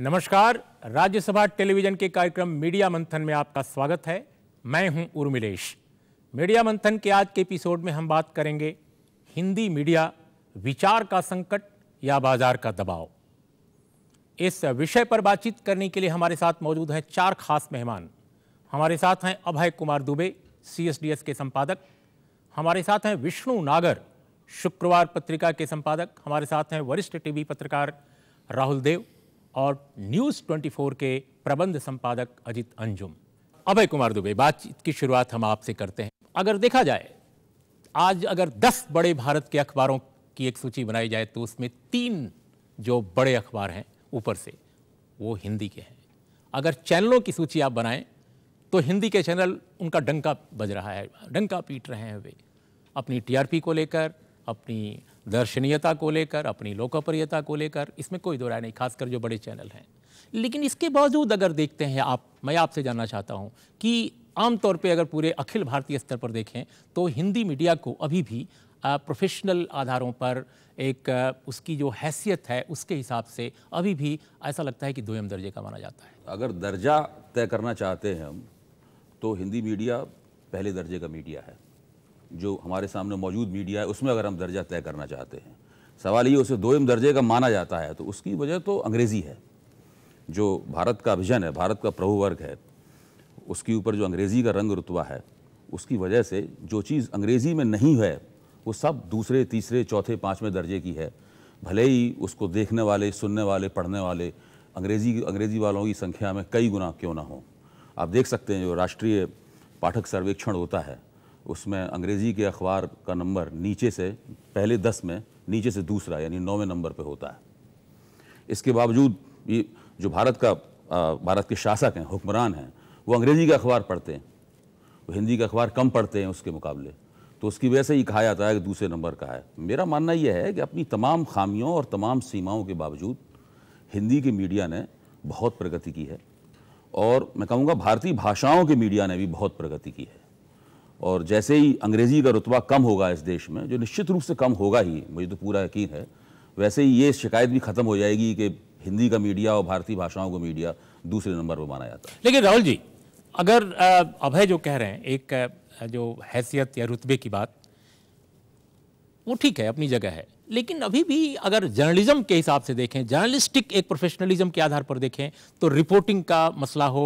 नमस्कार राज्यसभा टेलीविजन के कार्यक्रम मीडिया मंथन में आपका स्वागत है मैं हूं उर्मिलेश मीडिया मंथन के आज के एपिसोड में हम बात करेंगे हिंदी मीडिया विचार का संकट या बाजार का दबाव इस विषय पर बातचीत करने के लिए हमारे साथ मौजूद हैं चार खास मेहमान हमारे साथ हैं अभय कुमार दुबे सीएसडीएस के संपादक हमारे साथ हैं विष्णु नागर शुक्रवार पत्रिका के संपादक हमारे साथ हैं वरिष्ठ टीवी पत्रकार राहुल देव और न्यूज़ 24 के प्रबंध संपादक अजित अंजुम अभय कुमार दुबे बातचीत की शुरुआत हम आपसे करते हैं अगर देखा जाए आज अगर 10 बड़े भारत के अखबारों की एक सूची बनाई जाए तो उसमें तीन जो बड़े अखबार हैं ऊपर से वो हिंदी के हैं अगर चैनलों की सूची आप बनाएं तो हिंदी के चैनल उनका डंका बज रहा है डंका पीट रहे हैं वे अपनी टीआरपी को लेकर अपनी दर्शनीयता को लेकर अपनी लोकप्रियता को लेकर इसमें कोई दो राय नहीं खासकर जो बड़े चैनल हैं लेकिन इसके बावजूद अगर देखते हैं आप मैं आपसे जानना चाहता हूं कि आमतौर पे अगर पूरे अखिल भारतीय स्तर पर देखें तो हिंदी मीडिया को अभी भी प्रोफेशनल आधारों पर एक आ, उसकी जो हैसियत है उसके हिसाब से अभी भी ऐसा लगता है कि दोयम दर्जे का माना जाता है अगर दर्जा तय करना चाहते हैं हम तो हिंदी मीडिया पहले दर्जे का मीडिया है जो हमारे सामने मौजूद मीडिया है उसमें अगर हम दर्जा तय करना चाहते हैं सवाल ये उसे दोम दर्जे का माना जाता है तो उसकी वजह तो अंग्रेज़ी है जो भारत का विजन है भारत का प्रभु वर्ग है उसके ऊपर जो अंग्रेज़ी का रंग रुतवा है उसकी वजह से जो चीज़ अंग्रेज़ी में नहीं है वो सब दूसरे तीसरे चौथे पाँचवें दर्जे की है भले ही उसको देखने वाले सुनने वाले पढ़ने वाले अंग्रेज़ी अंग्रेज़ी वालों की संख्या में कई गुना क्यों ना हो आप देख सकते हैं जो राष्ट्रीय पाठक सर्वेक्षण होता है उसमें अंग्रेज़ी के अखबार का नंबर नीचे से पहले दस में नीचे से दूसरा यानी नौवें नंबर पर होता है इसके बावजूद ये जो भारत का भारत के शासक हैं हुक्मरान हैं वो अंग्रेज़ी का अखबार पढ़ते हैं वो हिंदी का अखबार कम पढ़ते हैं उसके मुकाबले तो उसकी वजह से ही कहा जाता है कि दूसरे नंबर का है मेरा मानना यह है कि अपनी तमाम खामियों और तमाम सीमाओं के बावजूद हिंदी के मीडिया ने बहुत प्रगति की है और मैं कहूँगा भारतीय भाषाओं के मीडिया ने भी बहुत प्रगति की है और जैसे ही अंग्रेज़ी का रुतबा कम होगा इस देश में जो निश्चित रूप से कम होगा ही मुझे तो पूरा यकीन है वैसे ही ये शिकायत भी ख़त्म हो जाएगी कि हिंदी का मीडिया और भारतीय भाषाओं का मीडिया दूसरे नंबर पर माना जाता है लेकिन राहुल जी अगर अभय जो कह रहे हैं एक जो हैसियत या रुतबे की बात वो ठीक है अपनी जगह है लेकिन अभी भी अगर जर्नलिज्म के हिसाब से देखें जर्नलिस्टिक एक प्रोफेशनलिज्म के आधार पर देखें तो रिपोर्टिंग का मसला हो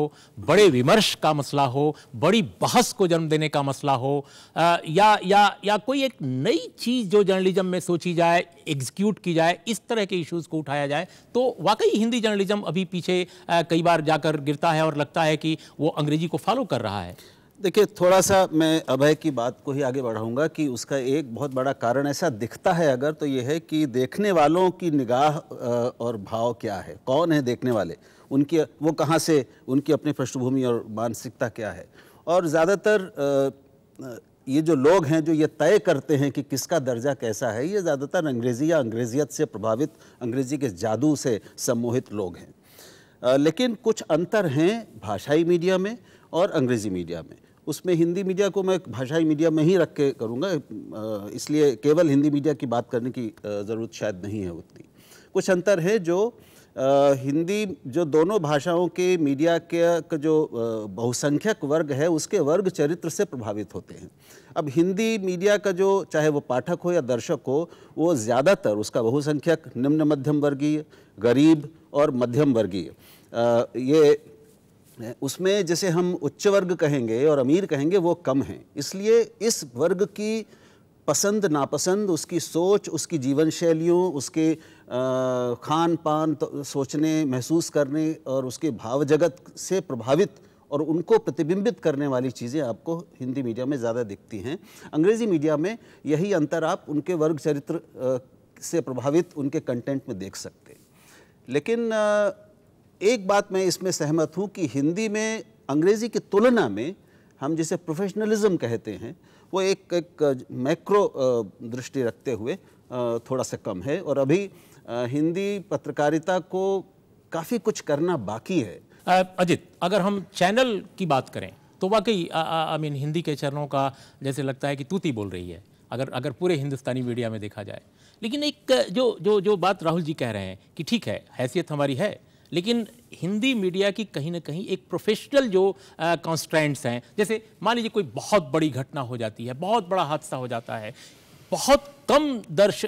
बड़े विमर्श का मसला हो बड़ी बहस को जन्म देने का मसला हो आ, या या या कोई एक नई चीज़ जो जर्नलिज्म में सोची जाए एग्जीक्यूट की जाए इस तरह के इश्यूज़ को उठाया जाए तो वाकई हिंदी जर्नलिज्म अभी पीछे आ, कई बार जाकर गिरता है और लगता है कि वो अंग्रेजी को फॉलो कर रहा है देखिए थोड़ा सा मैं अभय की बात को ही आगे बढ़ाऊंगा कि उसका एक बहुत बड़ा कारण ऐसा दिखता है अगर तो यह है कि देखने वालों की निगाह और भाव क्या है कौन है देखने वाले उनकी वो कहाँ से उनकी अपनी पृष्ठभूमि और मानसिकता क्या है और ज़्यादातर ये जो लोग हैं जो ये तय करते हैं कि किसका दर्जा कैसा है ये ज़्यादातर अंग्रेज़ी या अंग्रेज़ियत से प्रभावित अंग्रेज़ी के जादू से सम्मोहित लोग हैं लेकिन कुछ अंतर हैं भाषाई मीडिया में और अंग्रेज़ी मीडिया में उसमें हिंदी मीडिया को मैं भाषाई मीडिया में ही रख के करूँगा इसलिए केवल हिंदी मीडिया की बात करने की ज़रूरत शायद नहीं है उतनी कुछ अंतर है जो हिंदी जो दोनों भाषाओं के मीडिया के जो बहुसंख्यक वर्ग है उसके वर्ग चरित्र से प्रभावित होते हैं अब हिंदी मीडिया का जो चाहे वो पाठक हो या दर्शक हो वो ज़्यादातर उसका बहुसंख्यक निम्न मध्यम वर्गीय गरीब और मध्यम वर्गीय ये उसमें जैसे हम उच्च वर्ग कहेंगे और अमीर कहेंगे वो कम हैं इसलिए इस वर्ग की पसंद नापसंद उसकी सोच उसकी जीवन शैलियों उसके खान पान तो, सोचने महसूस करने और उसके भाव जगत से प्रभावित और उनको प्रतिबिंबित करने वाली चीज़ें आपको हिंदी मीडिया में ज़्यादा दिखती हैं अंग्रेज़ी मीडिया में यही अंतर आप उनके वर्ग चरित्र से प्रभावित उनके कंटेंट में देख सकते लेकिन एक बात मैं इसमें सहमत हूँ कि हिंदी में अंग्रेज़ी की तुलना में हम जिसे प्रोफेशनलिज्म कहते हैं वो एक एक मैक्रो दृष्टि रखते हुए थोड़ा सा कम है और अभी हिंदी पत्रकारिता को काफ़ी कुछ करना बाकी है अजित अगर हम चैनल की बात करें तो वाकई आई मीन हिंदी के चैनलों का जैसे लगता है कि तूती बोल रही है अगर अगर पूरे हिंदुस्तानी मीडिया में देखा जाए लेकिन एक जो जो जो बात राहुल जी कह रहे हैं कि ठीक है हैसियत हमारी है लेकिन हिंदी मीडिया की कहीं ना कहीं एक प्रोफेशनल जो कॉन्स्टेंट्स हैं जैसे मान लीजिए कोई बहुत बड़ी घटना हो जाती है बहुत बड़ा हादसा हो जाता है बहुत कम दर्श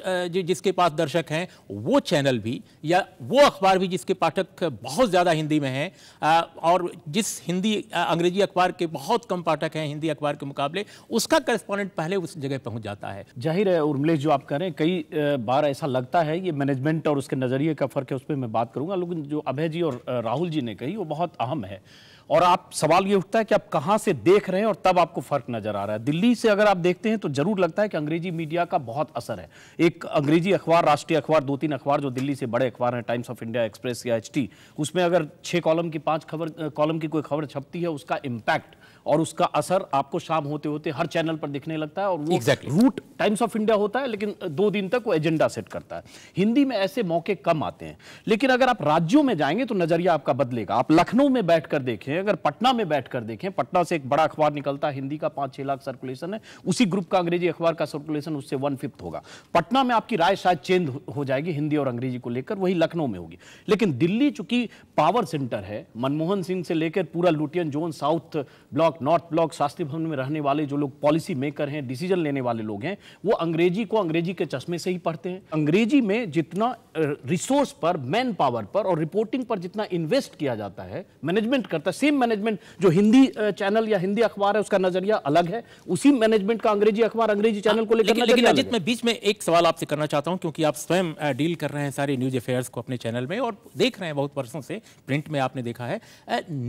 जिसके पास दर्शक हैं वो चैनल भी या वो अखबार भी जिसके पाठक बहुत ज़्यादा हिंदी में हैं और जिस हिंदी अंग्रेजी अखबार के बहुत कम पाठक हैं हिंदी अखबार के मुकाबले उसका करस्पॉन्डेंट पहले उस जगह पहुंच जाता है जाहिर है उर्मलेश जो आप कह रहे हैं कई बार ऐसा लगता है ये मैनेजमेंट और उसके नज़रिए का फ़र्क है उस पर मैं बात करूँगा लेकिन जो अभय जी और राहुल जी ने कही वो बहुत अहम है और आप सवाल ये उठता है कि आप कहाँ से देख रहे हैं और तब आपको फर्क नजर आ रहा है दिल्ली से अगर आप देखते हैं तो जरूर लगता है कि अंग्रेजी मीडिया का बहुत असर है एक अंग्रेजी अखबार राष्ट्रीय अखबार दो तीन अखबार जो दिल्ली से बड़े अखबार हैं टाइम्स ऑफ इंडिया एक्सप्रेस या एच उसमें अगर छः कॉलम की पाँच खबर कॉलम की कोई खबर छपती है उसका इम्पैक्ट और उसका असर आपको शाम होते होते हर चैनल पर दिखने लगता है और वो exactly. Route Times of India होता है लेकिन दो दिन तक वो एजेंडा सेट करता है हिंदी में ऐसे मौके कम आते हैं लेकिन अगर आप राज्यों में जाएंगे तो नजरिया आपका बदलेगा आप लखनऊ में बैठकर देखें अगर पटना में बैठकर देखें पटना से एक बड़ा अखबार निकलता है हिंदी का पांच छह लाख सर्कुलेशन है उसी ग्रुप का अंग्रेजी अखबार का सर्कुलेशन उससे वन फिफ्थ होगा पटना में आपकी राय शायद चेंज हो जाएगी हिंदी और अंग्रेजी को लेकर वही लखनऊ में होगी लेकिन दिल्ली चूंकि पावर सेंटर है मनमोहन सिंह से लेकर पूरा Lutyens zone south block block north block Shastri Bhavan में रहने वाले जो लोग पॉलिसी मेकर हैं डिसीजन लेने वाले लोग हैं वो अंग्रेजी को अंग्रेजी के चश्मे से ही पढ़ते हैं अंग्रेजी में जितना रिसोर्स पर मैन पावर पर और रिपोर्टिंग पर जितना इन्वेस्ट किया जाता है मैनेजमेंट करता है सेम मैनेजमेंट जो हिंदी चैनल या हिंदी अखबार है उसका नजरिया अलग है उसी मैनेजमेंट का अंग्रेजी अखबार अंग्रेजी चैनल हाँ, को लेकर लेकिन अजित मैं बीच में एक सवाल आपसे करना चाहता हूँ क्योंकि आप स्वयं डील कर रहे हैं सारे न्यूज अफेयर्स को अपने चैनल में और देख रहे हैं बहुत वर्षों से प्रिंट में आपने देखा है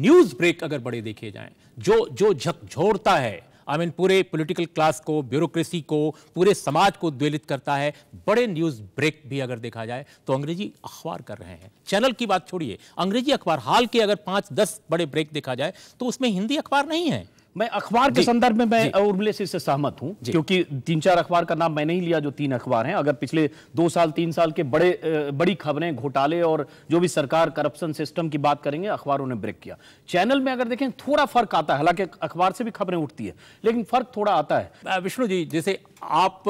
न्यूज ब्रेक अगर बड़े देखे जाएं जो जो झकझोरता है आई I मीन mean, पूरे पॉलिटिकल क्लास को ब्यूरोक्रेसी को पूरे समाज को उद्वेलित करता है बड़े न्यूज़ ब्रेक भी अगर देखा जाए तो अंग्रेजी अखबार कर रहे हैं चैनल की बात छोड़िए अंग्रेजी अखबार हाल के अगर पाँच दस बड़े ब्रेक देखा जाए तो उसमें हिंदी अखबार नहीं है मैं अखबार के संदर्भ में मैं उर्मिले से सहमत हूं क्योंकि तीन चार अखबार का नाम मैंने ही लिया जो तीन अखबार हैं अगर पिछले दो साल तीन साल के बड़े बड़ी खबरें घोटाले और जो भी सरकार करप्शन सिस्टम की बात करेंगे अखबारों ने ब्रेक किया चैनल में अगर देखें थोड़ा फर्क आता है हालांकि अखबार से भी खबरें उठती है लेकिन फर्क थोड़ा आता है विष्णु जी जैसे आप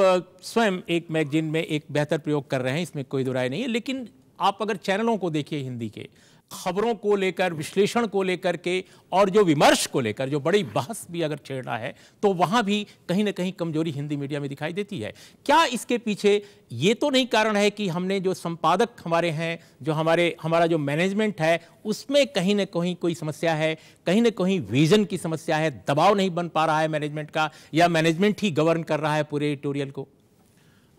स्वयं एक मैगजीन में एक बेहतर प्रयोग कर रहे हैं इसमें कोई दो नहीं है लेकिन आप अगर चैनलों को देखिए हिंदी के खबरों को लेकर विश्लेषण को लेकर के और जो विमर्श को लेकर जो बड़ी बहस भी अगर छेड़ना है तो वहाँ भी कहीं ना कहीं कमजोरी हिंदी मीडिया में दिखाई देती है क्या इसके पीछे ये तो नहीं कारण है कि हमने जो संपादक हमारे हैं जो हमारे हमारा जो मैनेजमेंट है उसमें कहीं ना कहीं कोई समस्या है कहीं ना कहीं विजन की समस्या है दबाव नहीं बन पा रहा है मैनेजमेंट का या मैनेजमेंट ही गवर्न कर रहा है पूरे एडिटोरियल को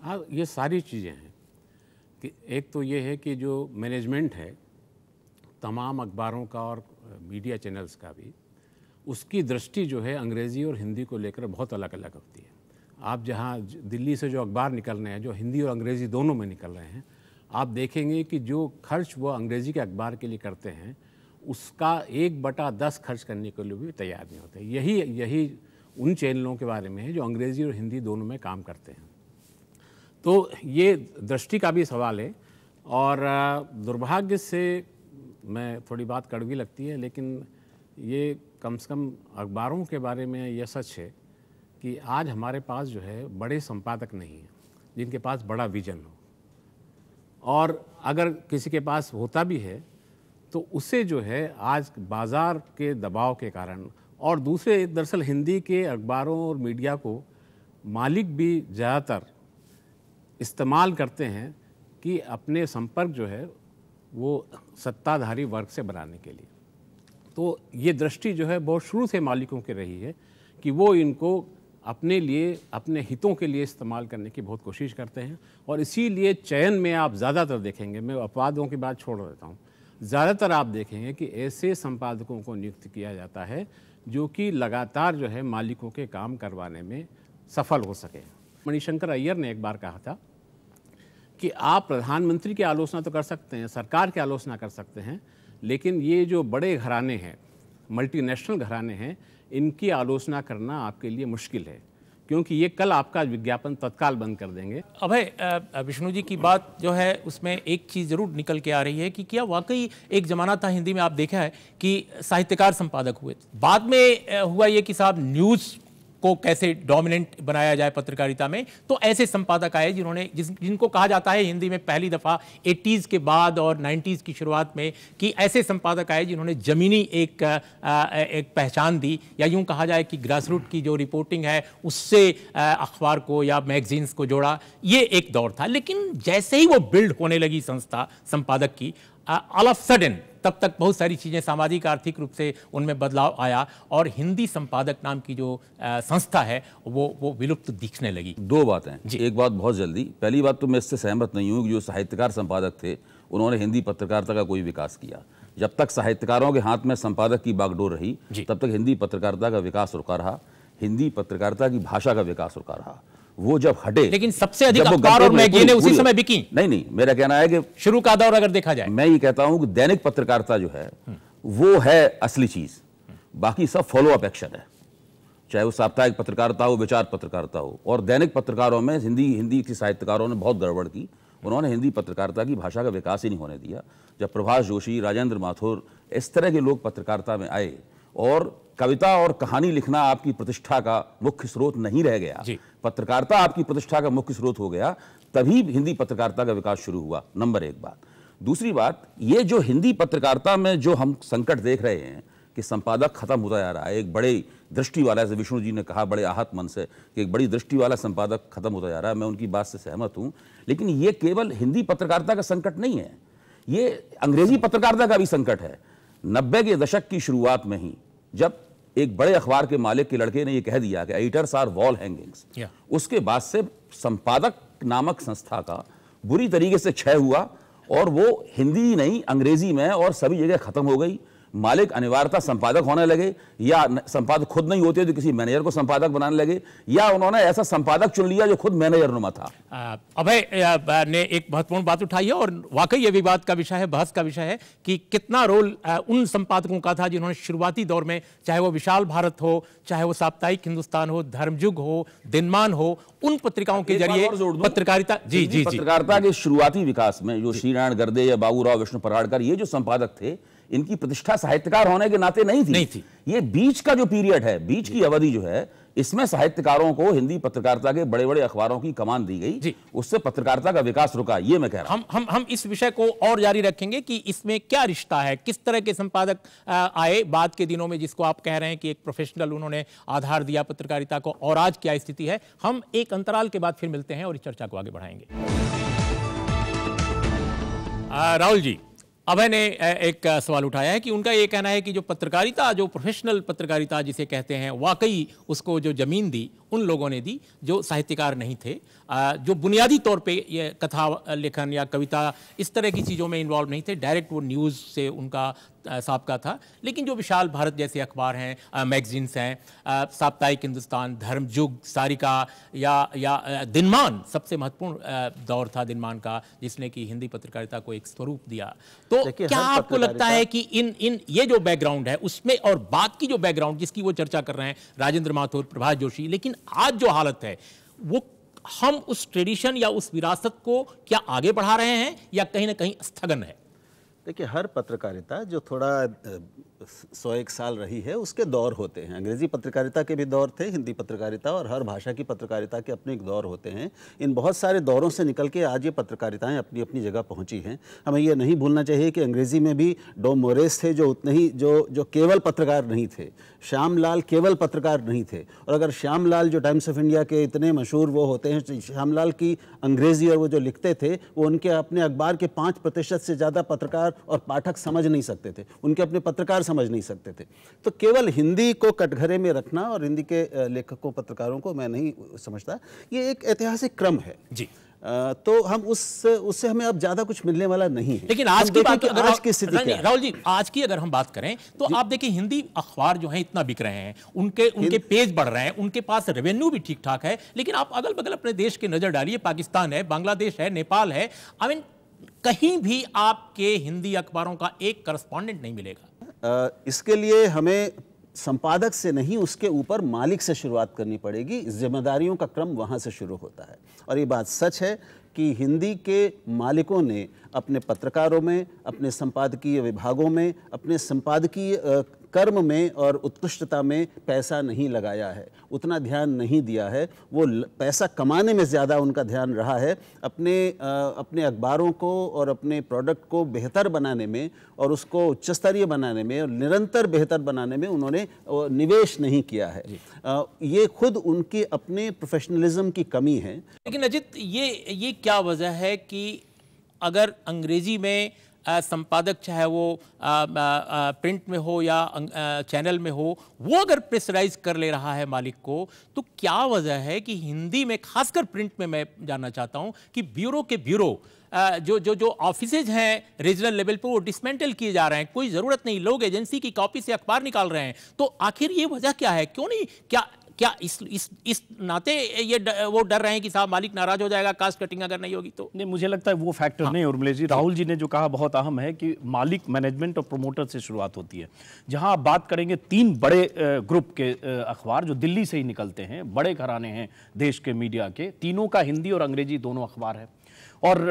हाँ ये सारी चीज़ें हैं कि एक तो ये है कि जो मैनेजमेंट है तमाम अखबारों का और मीडिया चैनल्स का भी उसकी दृष्टि जो है अंग्रेज़ी और हिंदी को लेकर बहुत अलग अलग होती है आप जहाँ दिल्ली से जो अखबार निकल रहे हैं जो हिंदी और अंग्रेज़ी दोनों में निकल रहे हैं आप देखेंगे कि जो खर्च वो अंग्रेज़ी के अखबार के लिए करते हैं उसका एक बटा दस खर्च करने के लिए भी तैयार नहीं होते यही यही उन चैनलों के बारे में है जो अंग्रेज़ी और हिंदी दोनों में काम करते हैं तो ये दृष्टि का भी सवाल है और दुर्भाग्य से मैं थोड़ी बात कड़वी लगती है लेकिन ये कम से कम अखबारों के बारे में यह सच है कि आज हमारे पास जो है बड़े संपादक नहीं हैं जिनके पास बड़ा विजन हो और अगर किसी के पास होता भी है तो उसे जो है आज बाज़ार के दबाव के कारण और दूसरे दरअसल हिंदी के अखबारों और मीडिया को मालिक भी ज़्यादातर इस्तेमाल करते हैं कि अपने संपर्क जो है वो सत्ताधारी वर्ग से बनाने के लिए तो ये दृष्टि जो है बहुत शुरू से मालिकों की रही है कि वो इनको अपने लिए अपने हितों के लिए इस्तेमाल करने की बहुत कोशिश करते हैं और इसीलिए चयन में आप ज़्यादातर देखेंगे मैं अपवादों की बात छोड़ देता हूँ ज़्यादातर आप देखेंगे कि ऐसे संपादकों को नियुक्त किया जाता है जो कि लगातार जो है मालिकों के काम करवाने में सफल हो सके मणिशंकर अय्यर ने एक बार कहा था कि आप प्रधानमंत्री की आलोचना तो कर सकते हैं सरकार की आलोचना कर सकते हैं लेकिन ये जो बड़े घराने हैं मल्टीनेशनल घराने हैं इनकी आलोचना करना आपके लिए मुश्किल है क्योंकि ये कल आपका विज्ञापन तत्काल बंद कर देंगे अभय विष्णु जी की बात जो है उसमें एक चीज़ ज़रूर निकल के आ रही है कि क्या वाकई एक ज़माना था हिंदी में आप देखा है कि साहित्यकार संपादक हुए बाद में हुआ ये कि साहब न्यूज़ को कैसे डोमिनेंट बनाया जाए पत्रकारिता में तो ऐसे संपादक आए जिन्होंने जिस जिनको कहा जाता है हिंदी में पहली दफ़ा एट्टीज़ के बाद और नाइन्टीज़ की शुरुआत में कि ऐसे संपादक आए जिन्होंने ज़मीनी एक आ, एक पहचान दी या यूँ कहा जाए कि ग्रासरूट की जो रिपोर्टिंग है उससे अखबार को या मैगजीन्स को जोड़ा ये एक दौर था लेकिन जैसे ही वो बिल्ड होने लगी संस्था संपादक की ऑल ऑफ सडन तब तक बहुत सारी चीज़ें सामाजिक आर्थिक रूप से उनमें बदलाव आया और हिंदी संपादक नाम की जो संस्था है वो वो विलुप्त दिखने लगी दो बातें एक बात बहुत जल्दी पहली बात तो मैं इससे सहमत नहीं हूँ कि जो साहित्यकार संपादक थे उन्होंने हिंदी पत्रकारिता का कोई विकास किया जब तक साहित्यकारों के हाथ में संपादक की बागडोर रही तब तक हिंदी पत्रकारिता का विकास रुका रहा हिंदी पत्रकारिता की भाषा का विकास रुका रहा वो जब हटे लेकिन सबसे अधिक अखबार और मैगजीनें उसी समय बिकी नहीं नहीं मेरा कहना है कि शुरू का दौर अगर देखा जाए मैं ये कहता हूं कि दैनिक पत्रकारिता जो है वो है असली चीज बाकी सब फॉलो अप एक्शन है चाहे वो साप्ताहिक पत्रकारिता हो विचार पत्रकारिता हो और दैनिक पत्रकारों में हिंदी हिंदी के साहित्यकारों ने बहुत गड़बड़ की उन्होंने हिंदी पत्रकारिता की भाषा का विकास ही नहीं होने दिया जब प्रभाष जोशी राजेंद्र माथुर इस तरह के लोग पत्रकारिता में आए और कविता और कहानी लिखना आपकी प्रतिष्ठा का मुख्य स्रोत नहीं रह गया पत्रकारिता आपकी प्रतिष्ठा का मुख्य स्रोत हो गया तभी हिंदी पत्रकारिता का विकास शुरू हुआ नंबर एक बात दूसरी बात ये जो हिंदी पत्रकारिता में जो हम संकट देख रहे हैं कि संपादक खत्म होता जा रहा है एक बड़े दृष्टि वाला जैसे विष्णु जी ने कहा बड़े आहत मन से कि एक बड़ी दृष्टि वाला संपादक खत्म होता जा रहा है मैं उनकी बात से सहमत हूँ लेकिन ये केवल हिंदी पत्रकारिता का संकट नहीं है ये अंग्रेजी पत्रकारिता का भी संकट है नब्बे के दशक की शुरुआत में ही जब एक बड़े अखबार के मालिक के लड़के ने यह कह दिया कि एडिटर्स आर वॉल हैंगिंग्स उसके बाद से संपादक नामक संस्था का बुरी तरीके से क्षय हुआ और वो हिंदी नहीं अंग्रेजी में और सभी जगह खत्म हो गई मालिक अनिवार्यता संपादक होने लगे या संपादक खुद नहीं होते तो किसी मैनेजर को संपादक बनाने लगे या उन्होंने ऐसा संपादक चुन लिया जो खुद मैनेजर नुमा था अभय ने एक महत्वपूर्ण बात उठाई है और वाकई ये विवाद का विषय है बहस का विषय है कि कितना रोल उन संपादकों का था जिन्होंने शुरुआती दौर में चाहे वो विशाल भारत हो चाहे वो साप्ताहिक हिंदुस्तान हो धर्मयुग हो दिनमान हो उन पत्रिकाओं के जरिए पत्रकारिता जी जी पत्रकारिता के शुरुआती विकास में जो श्री नारायण गर्दे या बाबू राव विष्णु पराड़कर ये जो संपादक थे इनकी प्रतिष्ठा साहित्यकार होने के नाते नहीं थी नहीं थी ये बीच का जो पीरियड है बीच की अवधि जो है इसमें साहित्यकारों को हिंदी पत्रकारिता के बड़े बड़े अखबारों की कमान दी गई उससे पत्रकारिता का विकास रुका ये मैं कह रहा हूं हम हम हम इस विषय को और जारी रखेंगे कि इसमें क्या रिश्ता है किस तरह के संपादक आए बाद के दिनों में जिसको आप कह रहे हैं कि एक प्रोफेशनल उन्होंने आधार दिया पत्रकारिता को और आज क्या स्थिति है हम एक अंतराल के बाद फिर मिलते हैं और इस चर्चा को आगे बढ़ाएंगे राहुल जी अभय ने एक सवाल उठाया है कि उनका ये कहना है कि जो पत्रकारिता जो प्रोफेशनल पत्रकारिता जिसे कहते हैं वाकई उसको जो ज़मीन दी उन लोगों ने दी जो साहित्यकार नहीं थे जो बुनियादी तौर पे ये कथा लेखन या कविता इस तरह की चीज़ों में इन्वॉल्व नहीं थे डायरेक्ट वो न्यूज़ से उनका सबका था लेकिन जो विशाल भारत जैसे अखबार हैं मैगजीन्स हैं साप्ताहिक हिंदुस्तान धर्म युग सारिका या या दिनमान सबसे महत्वपूर्ण दौर था दिनमान का जिसने कि हिंदी पत्रकारिता को एक स्वरूप दिया तो क्या आपको लगता है कि इन इन ये जो बैकग्राउंड है उसमें और बात की जो बैकग्राउंड जिसकी वो चर्चा कर रहे हैं राजेंद्र माथुर प्रभाष जोशी लेकिन आज जो हालत है वो हम उस ट्रेडिशन या उस विरासत को क्या आगे बढ़ा रहे हैं या कहीं ना कहीं स्थगन है देखिए हर पत्रकारिता जो थोड़ा सौ एक साल रही है उसके दौर होते हैं अंग्रेज़ी पत्रकारिता के भी दौर थे हिंदी पत्रकारिता और हर भाषा की पत्रकारिता के अपने एक दौर होते हैं इन बहुत सारे दौरों से निकल के आज ये पत्रकारिताएं अपनी अपनी जगह पहुंची हैं हमें ये नहीं भूलना चाहिए कि अंग्रेज़ी में भी डोमोरेस थे जो उतने ही जो जो केवल पत्रकार नहीं थे श्याम लाल केवल पत्रकार नहीं थे और अगर श्याम लाल जो टाइम्स ऑफ इंडिया के इतने मशहूर वो होते हैं श्याम लाल की अंग्रेज़ी और वो जो लिखते थे वो उनके अपने अखबार के पाँच प्रतिशत से ज़्यादा पत्रकार और पाठक समझ नहीं सकते थे उनके अपने पत्रकार समझ नहीं सकते थे तो केवल हिंदी को कटघरे में रखना और हिंदी के लेखकों पत्रकारों को मैं नहीं समझता ये एक ऐतिहासिक क्रम है जी तो हम उस उससे हमें अब ज्यादा कुछ मिलने वाला नहीं है लेकिन आज की बात अगर आज की स्थिति राहुल जी आज की अगर हम बात करें तो आप देखिए हिंदी अखबार जो है इतना बिक रहे हैं उनके उनके पेज बढ़ रहे हैं उनके पास रेवेन्यू भी ठीक ठाक है लेकिन आप अगल बगल अपने देश की नजर डालिए पाकिस्तान है बांग्लादेश है नेपाल है आई मीन कहीं भी आपके हिंदी अखबारों का एक करस्पॉन्डेंट नहीं मिलेगा इसके लिए हमें संपादक से नहीं उसके ऊपर मालिक से शुरुआत करनी पड़ेगी जिम्मेदारियों का क्रम वहाँ से शुरू होता है और ये बात सच है कि हिंदी के मालिकों ने अपने पत्रकारों में अपने संपादकीय विभागों में अपने संपादकीय कर्म में और उत्कृष्टता में पैसा नहीं लगाया है उतना ध्यान नहीं दिया है वो पैसा कमाने में ज़्यादा उनका ध्यान रहा है अपने आ, अपने अखबारों को और अपने प्रोडक्ट को बेहतर बनाने में और उसको उच्च स्तरीय बनाने में और निरंतर बेहतर बनाने में उन्होंने निवेश नहीं किया है आ, ये खुद उनके अपने प्रोफेशनलिज्म की कमी है लेकिन अजित ये ये क्या वजह है कि अगर अंग्रेजी में संपादक चाहे वो आ, आ, आ, प्रिंट में हो या आ, अं, चैनल में हो वो अगर प्रेशराइज कर ले रहा है मालिक को तो क्या वजह है कि हिंदी में खासकर प्रिंट में मैं जानना चाहता हूँ कि ब्यूरो के ब्यूरो जो जो जो ऑफिसेज हैं रीजनल लेवल पर वो डिसमेंटल किए जा रहे हैं कोई ज़रूरत नहीं लोग एजेंसी की कॉपी से अखबार निकाल रहे हैं तो आखिर ये वजह क्या है क्यों नहीं क्या क्या इस इस इस नाते ये द, वो डर रहे हैं कि साहब मालिक नाराज हो जाएगा कास्ट कटिंग अगर नहीं होगी तो नहीं मुझे लगता है वो फैक्टर हाँ। नहीं उर्मिलेश जी राहुल जी ने जो कहा बहुत अहम है कि मालिक मैनेजमेंट और प्रोमोटर से शुरुआत होती है जहां आप बात करेंगे तीन बड़े ग्रुप के अखबार जो दिल्ली से ही निकलते हैं बड़े घराने हैं देश के मीडिया के तीनों का हिंदी और अंग्रेजी दोनों अखबार है और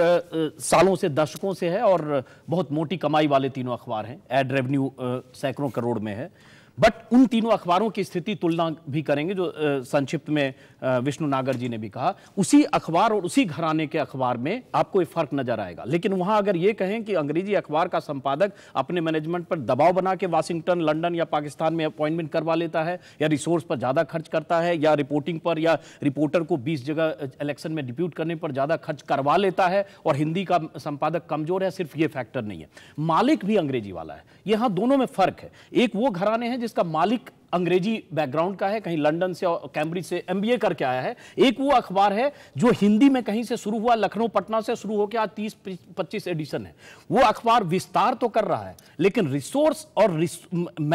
सालों से दशकों से है और बहुत मोटी कमाई वाले तीनों अखबार हैं एड रेवेन्यू सैकड़ों करोड़ में है बट उन तीनों अखबारों की स्थिति तुलना भी करेंगे जो संक्षिप्त में विष्णु नागर जी ने भी कहा उसी अखबार और उसी घराने के अखबार में आपको फर्क नजर आएगा लेकिन वहां अगर ये कहें कि अंग्रेजी अखबार का संपादक अपने मैनेजमेंट पर दबाव बना के वाशिंगटन लंदन या पाकिस्तान में अपॉइंटमेंट करवा लेता है या रिसोर्स पर ज़्यादा खर्च करता है या रिपोर्टिंग पर या रिपोर्टर को बीस जगह इलेक्शन में डिप्यूट करने पर ज़्यादा खर्च करवा लेता है और हिंदी का संपादक कमजोर है सिर्फ ये फैक्टर नहीं है मालिक भी अंग्रेजी वाला है यहाँ दोनों में फर्क है एक वो घराने हैं जिसका मालिक अंग्रेजी बैकग्राउंड का है कहीं लंदन से और कैम्ब्रिज से एमबीए करके आया है एक वो अखबार है जो हिंदी में कहीं से शुरू हुआ लखनऊ पटना से शुरू होकर आज तीस पच्चीस एडिशन है वो अखबार विस्तार तो कर रहा है लेकिन रिसोर्स और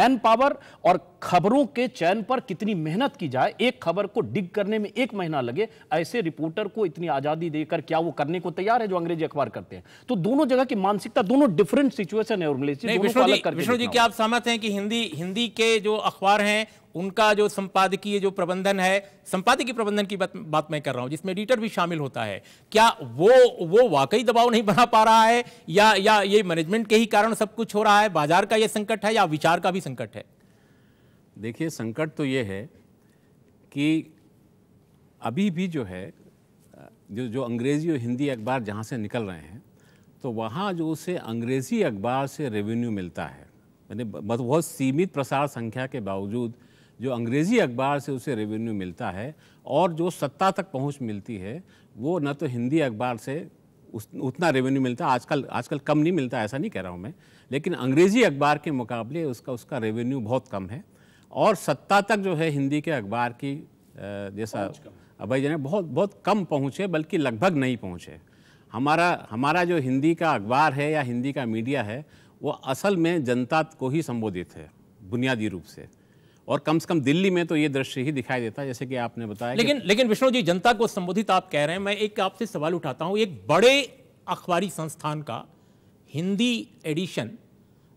मैन पावर और खबरों के चयन पर कितनी मेहनत की जाए एक खबर को डिग करने में एक महीना लगे ऐसे रिपोर्टर को इतनी आज़ादी देकर क्या वो करने को तैयार है जो अंग्रेजी अखबार करते हैं तो दोनों जगह की मानसिकता दोनों डिफरेंट सिचुएशन है विष्णु जी क्या आप सहमत हैं कि हिंदी हिंदी के जो अखबार हैं हैं उनका जो संपादकीय जो प्रबंधन है संपादकीय प्रबंधन की बात, बात मैं कर रहा हूं जिसमें एडिटर भी शामिल होता है क्या वो वो वाकई दबाव नहीं बना पा रहा है या या ये मैनेजमेंट के ही कारण सब कुछ हो रहा है बाजार का ये संकट है या विचार का भी संकट है देखिए संकट तो ये है कि अभी भी जो है जो जो अंग्रेज़ी और हिंदी अखबार जहाँ से निकल रहे हैं तो वहाँ जो उसे अंग्रेज़ी अखबार से रेवेन्यू मिलता है यानी बहुत सीमित प्रसार संख्या के बावजूद जो अंग्रेज़ी अखबार से उसे रेवेन्यू मिलता है और जो सत्ता तक पहुंच मिलती है वो न तो हिंदी अखबार से उस उतना रेवेन्यू मिलता आजकल आजकल कम नहीं मिलता ऐसा नहीं कह रहा हूँ मैं लेकिन अंग्रेज़ी अखबार के मुकाबले उसका उसका रेवेन्यू बहुत कम है और सत्ता तक जो है हिंदी के अखबार की जैसा अभय जन बहुत बहुत कम पहुँचे बल्कि लगभग नहीं पहुँचे हमारा हमारा जो हिंदी का अखबार है या हिंदी का मीडिया है वो असल में जनता को ही संबोधित है बुनियादी रूप से और कम से कम दिल्ली में तो ये दृश्य ही दिखाई देता है जैसे कि आपने बताया लेकिन लेकिन विष्णु जी जनता को संबोधित आप कह रहे हैं मैं एक आपसे सवाल उठाता हूँ एक बड़े अखबारी संस्थान का हिंदी एडिशन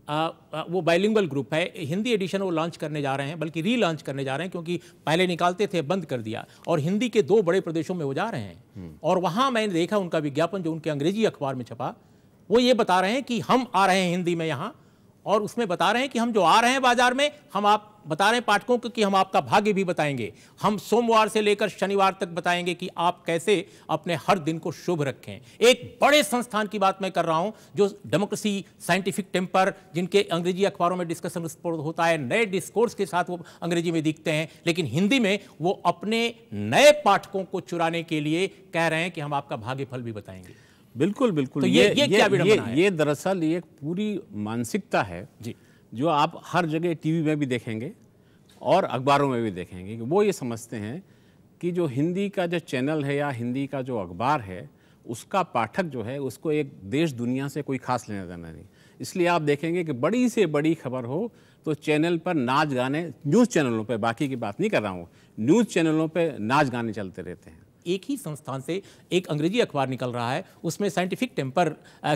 आ, वो बाइलिंगल ग्रुप है हिंदी एडिशन वो लॉन्च करने जा रहे हैं बल्कि री लॉन्च करने जा रहे हैं क्योंकि पहले निकालते थे बंद कर दिया और हिंदी के दो बड़े प्रदेशों में वो जा रहे हैं हम्म। और वहाँ मैंने देखा उनका विज्ञापन जो उनके अंग्रेजी अखबार में छपा वो ये बता रहे हैं कि हम आ रहे हैं हिंदी में यहाँ और उसमें बता रहे हैं कि हम जो आ रहे हैं बाजार में हम आप बता रहे हैं पाठकों को कि हम आपका भाग्य भी बताएंगे हम सोमवार से लेकर शनिवार तक बताएंगे कि आप कैसे अपने हर दिन को शुभ रखें एक बड़े संस्थान की बात मैं कर रहा हूं जो डेमोक्रेसी साइंटिफिक टेम्पर जिनके अंग्रेजी अखबारों में डिस्कशन होता है नए डिस्कोर्स के साथ वो अंग्रेजी में दिखते हैं लेकिन हिंदी में वो अपने नए पाठकों को चुराने के लिए कह रहे हैं कि हम आपका भाग्य फल भी बताएंगे बिल्कुल बिल्कुल तो ये ये, ये क्या ये, ये दरअसल ये पूरी मानसिकता है जी जो आप हर जगह टीवी में भी देखेंगे और अखबारों में भी देखेंगे कि वो ये समझते हैं कि जो हिंदी का जो चैनल है या हिंदी का जो अखबार है उसका पाठक जो है उसको एक देश दुनिया से कोई खास लेना देना नहीं इसलिए आप देखेंगे कि बड़ी से बड़ी खबर हो तो चैनल पर नाच गाने न्यूज़ चैनलों पर बाकी की बात नहीं कर रहा हूँ न्यूज़ चैनलों पर नाच गाने चलते रहते हैं एक ही संस्थान से एक अंग्रेजी अखबार निकल रहा है उसमें साइंटिफिक टेम्पर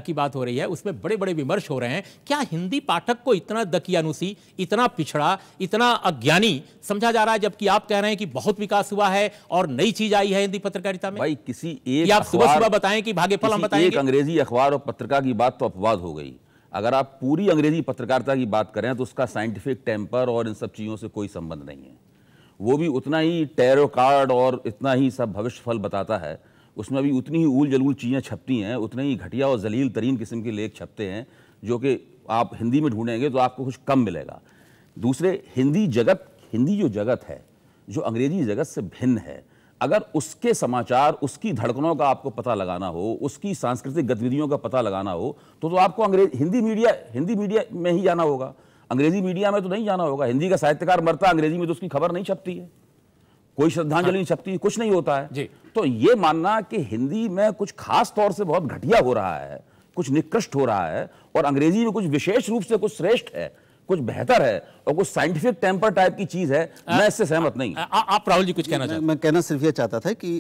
की बात हो रही है उसमें बड़े बड़े विमर्श हो रहे हैं क्या हिंदी पाठक को इतना दकियानुसी इतना पिछड़ा इतना अज्ञानी समझा जा रहा है जबकि आप कह रहे हैं कि बहुत विकास हुआ है और नई चीज आई है हिंदी पत्रकारिता में भाई किसी एक आप सुबह सुबह बताएं कि भाग्य फल हम बताएं एक अंग्रेजी अखबार और पत्रिका की बात तो अपवाद हो गई अगर आप पूरी अंग्रेजी पत्रकारिता की बात करें तो उसका साइंटिफिक टेम्पर और इन सब चीज़ों से कोई संबंध नहीं है वो भी उतना ही टैरो कार्ड और इतना ही सब भविष्य फल बताता है उसमें भी उतनी ही ऊल जलूल चीज़ें छपती हैं उतने ही घटिया और जलील तरीन किस्म के लेख छपते हैं जो कि आप हिंदी में ढूंढेंगे तो आपको कुछ कम मिलेगा दूसरे हिंदी जगत हिंदी जो जगत है जो अंग्रेजी जगत से भिन्न है अगर उसके समाचार उसकी धड़कनों का आपको पता लगाना हो उसकी सांस्कृतिक गतिविधियों का पता लगाना हो तो तो आपको अंग्रेज हिंदी मीडिया हिंदी मीडिया में ही जाना होगा अंग्रेजी मीडिया में तो नहीं जाना होगा हिंदी का साहित्यकार मरता अंग्रेजी में तो उसकी खबर नहीं छपती है कोई श्रद्धांजलि नहीं छपती है कुछ नहीं होता है जी तो ये मानना कि हिंदी में कुछ खास तौर से बहुत घटिया हो रहा है कुछ निकृष्ट हो रहा है और अंग्रेजी में कुछ विशेष रूप से कुछ श्रेष्ठ है कुछ बेहतर है और कुछ साइंटिफिक टेम्पर टाइप की चीज है आ, मैं इससे सहमत नहीं आ, आ, आप राहुल जी कुछ कहना चाहते मैं कहना सिर्फ ये चाहता था कि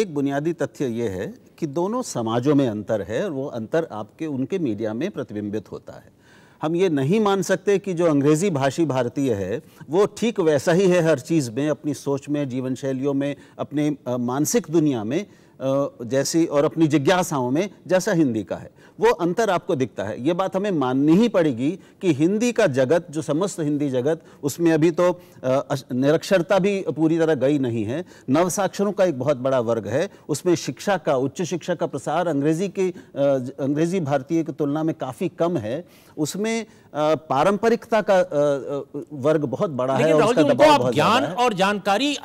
एक बुनियादी तथ्य ये है कि दोनों समाजों में अंतर है और वो अंतर आपके उनके मीडिया में प्रतिबिंबित होता है हम ये नहीं मान सकते कि जो अंग्रेज़ी भाषी भारतीय है वो ठीक वैसा ही है हर चीज़ में अपनी सोच में जीवन शैलियों में अपने मानसिक दुनिया में जैसी और अपनी जिज्ञासाओं में जैसा हिंदी का है वो अंतर आपको दिखता है ये बात हमें माननी ही पड़ेगी कि हिंदी का जगत जो समस्त हिंदी जगत उसमें अभी तो निरक्षरता भी पूरी तरह गई नहीं है नवसाक्षरों का एक बहुत बड़ा वर्ग है उसमें शिक्षा का उच्च शिक्षा का प्रसार अंग्रेजी की अंग्रेजी भारतीय की तुलना में काफ़ी कम है उसमें पारंपरिकता का वर्ग बहुत बड़ा है और उसका दबाव बहुत ज्ञान और जानकारी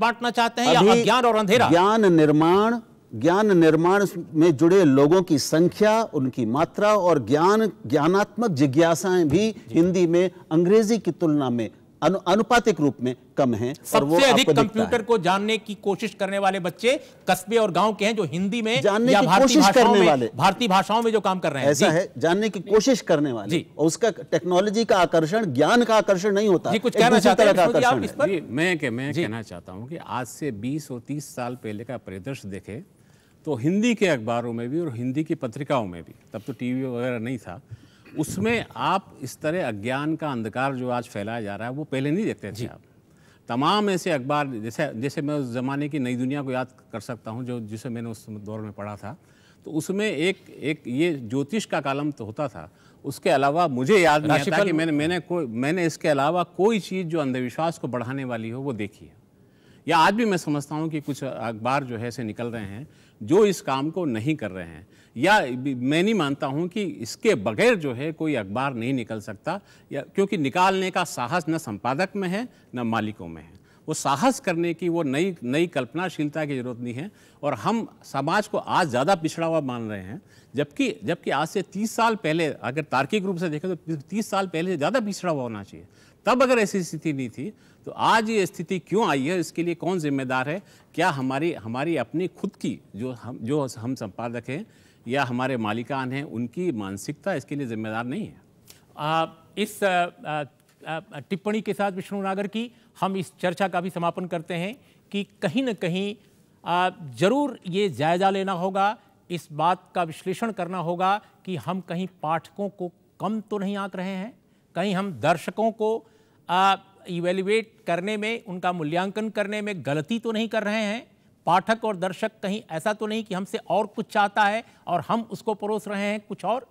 बांटना चाहते हैं या ज्ञान और अंधेरा ज्ञान निर्माण ज्ञान निर्माण में जुड़े लोगों की संख्या उनकी मात्रा और ज्ञान ज्ञानात्मक जिज्ञासाएं भी हिंदी में अंग्रेजी की तुलना में अनु, अनुपातिक रूप में कम है सबसे अधिक कंप्यूटर को जानने की कोशिश करने वाले बच्चे कस्बे और गांव के हैं जो हिंदी में जानने या की कोशिश करने वाले भारतीय भाषाओं में जो काम कर रहे हैं ऐसा है जानने की कोशिश करने वाले जी और उसका टेक्नोलॉजी का आकर्षण ज्ञान का आकर्षण नहीं होता जी, कुछ कहना चाहता है मैं मैं कहना चाहता हूँ की आज से बीस और तीस साल पहले का परिदृश्य देखे तो हिंदी के अखबारों में भी और हिंदी की पत्रिकाओं में भी तब तो टीवी वगैरह नहीं था उसमें आप इस तरह अज्ञान का अंधकार जो आज फैलाया जा रहा है वो पहले नहीं देखते थे आप तमाम ऐसे अखबार जैसे जैसे मैं उस ज़माने की नई दुनिया को याद कर सकता हूँ जो जिसे मैंने उस दौर में पढ़ा था तो उसमें एक एक ये ज्योतिष का कालम तो होता था उसके अलावा मुझे याद नहीं आता कि मैंने मैंने कोई मैंने इसके अलावा कोई चीज़ जो अंधविश्वास को बढ़ाने वाली हो वो देखी है या आज भी मैं समझता हूँ कि कुछ अखबार जो है से निकल रहे हैं जो इस काम को नहीं कर रहे हैं या मैं नहीं मानता हूं कि इसके बगैर जो है कोई अखबार नहीं निकल सकता या क्योंकि निकालने का साहस न संपादक में है न मालिकों में है वो साहस करने की वो नई नई कल्पनाशीलता की जरूरत नहीं है और हम समाज को आज ज़्यादा पिछड़ा हुआ मान रहे हैं जबकि जबकि आज से तीस साल पहले अगर तार्किक रूप से देखें तो तीस साल पहले से ज़्यादा पिछड़ा हुआ होना चाहिए तब अगर ऐसी स्थिति नहीं थी तो आज ये स्थिति क्यों आई है इसके लिए कौन जिम्मेदार है क्या हमारी हमारी अपनी खुद की जो हम जो हम संपादक हैं या हमारे मालिकान हैं उनकी मानसिकता इसके लिए जिम्मेदार नहीं है आ, इस टिप्पणी के साथ विष्णु नागर की हम इस चर्चा का भी समापन करते हैं कि कहीं ना कहीं ज़रूर ये जायज़ा लेना होगा इस बात का विश्लेषण करना होगा कि हम कहीं पाठकों को कम तो नहीं आंक रहे हैं कहीं हम दर्शकों को इवेल्युएट करने में उनका मूल्यांकन करने में गलती तो नहीं कर रहे हैं पाठक और दर्शक कहीं ऐसा तो नहीं कि हमसे और कुछ चाहता है और हम उसको परोस रहे हैं कुछ और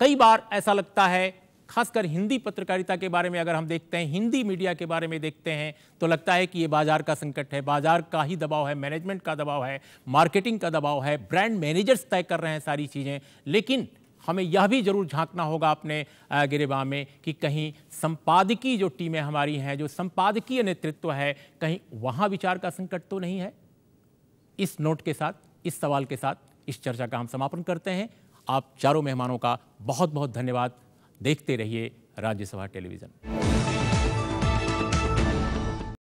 कई बार ऐसा लगता है खासकर हिंदी पत्रकारिता के बारे में अगर हम देखते हैं हिंदी मीडिया के बारे में देखते हैं तो लगता है कि ये बाजार का संकट है बाजार का ही दबाव है मैनेजमेंट का दबाव है मार्केटिंग का दबाव है ब्रांड मैनेजर्स तय कर रहे हैं सारी चीज़ें लेकिन हमें यह भी जरूर झांकना होगा अपने गिरेबा में कि कहीं संपादकीय जो टीमें हमारी हैं जो संपादकीय नेतृत्व है कहीं वहाँ विचार का संकट तो नहीं है इस नोट के साथ इस सवाल के साथ इस चर्चा का हम समापन करते हैं आप चारों मेहमानों का बहुत बहुत धन्यवाद देखते रहिए राज्यसभा टेलीविज़न